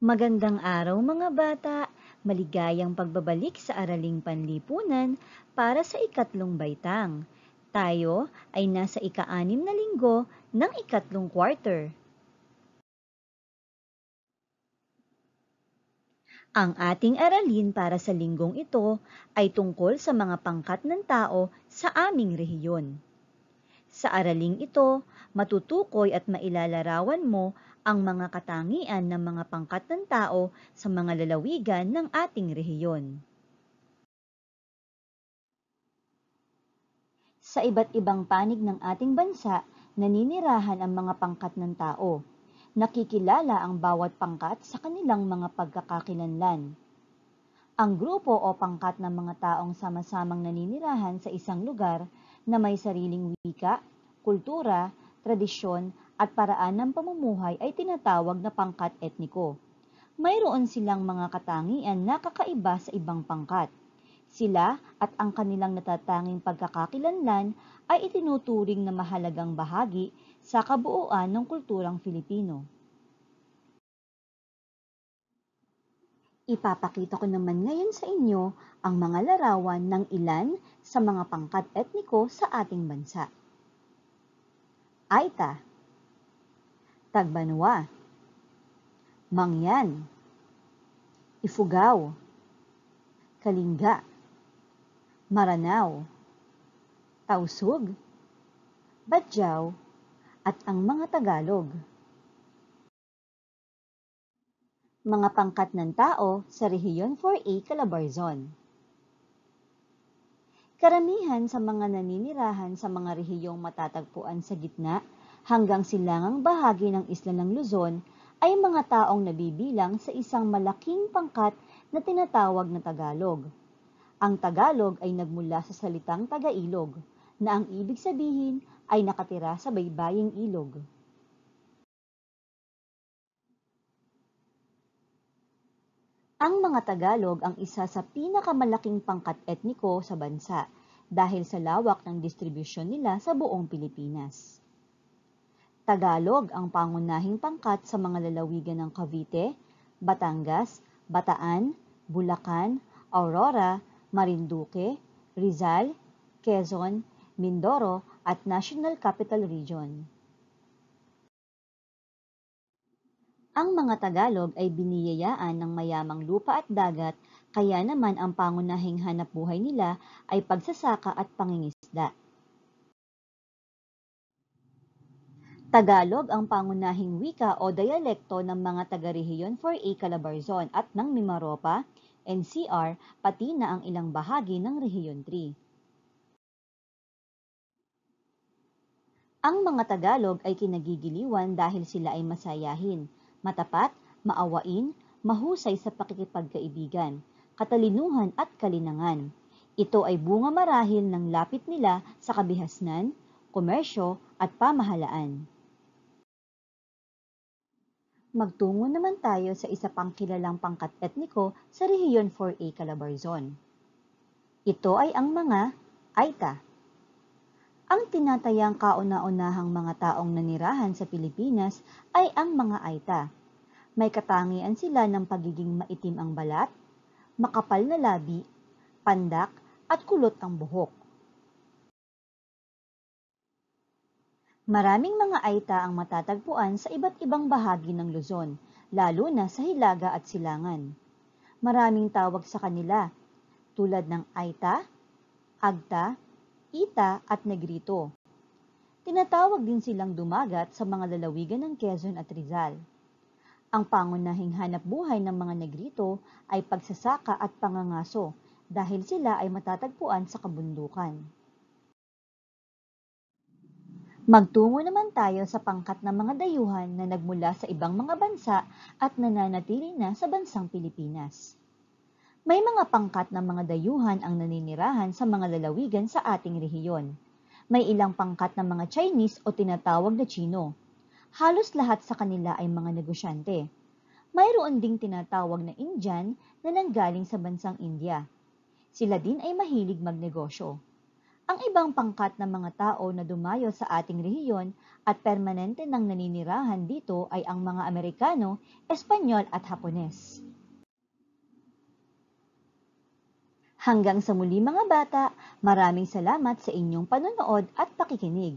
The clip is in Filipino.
Magandang araw mga bata! Maligayang pagbabalik sa Araling Panlipunan para sa ikatlong baitang. Tayo ay nasa ika-anim na linggo ng ikatlong quarter. Ang ating aralin para sa linggong ito ay tungkol sa mga pangkat ng tao sa aming rehiyon. Sa araling ito, matutukoy at mailalarawan mo ang mga katangian ng mga pangkat ng tao sa mga lalawigan ng ating rehiyon. Sa iba't ibang panig ng ating bansa, naninirahan ang mga pangkat ng tao. Nakikilala ang bawat pangkat sa kanilang mga pagkakakilanlan. Ang grupo o pangkat ng mga taong sama-samang naninirahan sa isang lugar na may sariling wika, kultura, tradisyon at paraan ng pamumuhay ay tinatawag na pangkat etniko. Mayroon silang mga katangian na kakaiba sa ibang pangkat. Sila at ang kanilang natatanging pagkakakilanlan ay itinuturing na mahalagang bahagi sa kabuuan ng kulturang Filipino. Ipapakita ko naman ngayon sa inyo ang mga larawan ng ilan sa mga pangkat etniko sa ating bansa. Aita Tagbanwa Mangyan Ifugao Kalinga Maranao Tausug Badyaw at ang mga Tagalog. mga pangkat ng tao sa Rehiyon 4A, Calabarzon. Karamihan sa mga naninirahan sa mga rehiyong matatagpuan sa gitna hanggang silangang bahagi ng isla ng Luzon ay mga taong nabibilang sa isang malaking pangkat na tinatawag na Tagalog. Ang Tagalog ay nagmula sa salitang Tagailog na ang ibig sabihin ay nakatira sa baybaying ilog. Ang mga Tagalog ang isa sa pinakamalaking pangkat etniko sa bansa dahil sa lawak ng distribusyon nila sa buong Pilipinas. Tagalog ang pangunahing pangkat sa mga lalawigan ng Cavite, Batangas, Bataan, Bulacan, Aurora, Marinduque, Rizal, Quezon, Mindoro at National Capital Region. Ang mga Tagalog ay biniyayaan ng mayamang lupa at dagat, kaya naman ang pangunahing hanapbuhay nila ay pagsasaka at pangingisda. Tagalog ang pangunahing wika o dialekto ng mga taga-rehiyon for A. Calabarzon at ng Mimaropa, NCR, pati na ang ilang bahagi ng Rehiyon 3. Ang mga Tagalog ay kinagigiliwan dahil sila ay masayahin matapat, maawain, mahusay sa pakikipagkaibigan, katalinuhan at kalinangan. Ito ay bunga marahil ng lapit nila sa kabihasnan, komersyo at pamahalaan. Magtungo naman tayo sa isa pang kilalang pangkat etniko sa Rehiyon 4A Calabarzon. Ito ay ang mga Aita, ang tinatayang kauna-unahang mga taong nanirahan sa Pilipinas ay ang mga Aita. May katangian sila ng pagiging maitim ang balat, makapal na labi, pandak, at kulot ang buhok. Maraming mga Aita ang matatagpuan sa iba't ibang bahagi ng Luzon, lalo na sa Hilaga at Silangan. Maraming tawag sa kanila, tulad ng Aita, Agta, ita at negrito. Tinatawag din silang dumagat sa mga lalawigan ng Quezon at Rizal. Ang pangunahing hanap buhay ng mga negrito ay pagsasaka at pangangaso dahil sila ay matatagpuan sa kabundukan. Magtungo naman tayo sa pangkat ng mga dayuhan na nagmula sa ibang mga bansa at nananatili na sa bansang Pilipinas. May mga pangkat ng mga dayuhan ang naninirahan sa mga lalawigan sa ating rehiyon. May ilang pangkat ng mga Chinese o tinatawag na Chino. Halos lahat sa kanila ay mga negosyante. Mayroon ding tinatawag na Indian na nanggaling sa bansang India. Sila din ay mahilig magnegosyo. Ang ibang pangkat ng mga tao na dumayo sa ating rehiyon at permanente nang naninirahan dito ay ang mga Amerikano, Espanyol at Hapones. Hanggang sa muli mga bata, maraming salamat sa inyong panonood at pakikinig.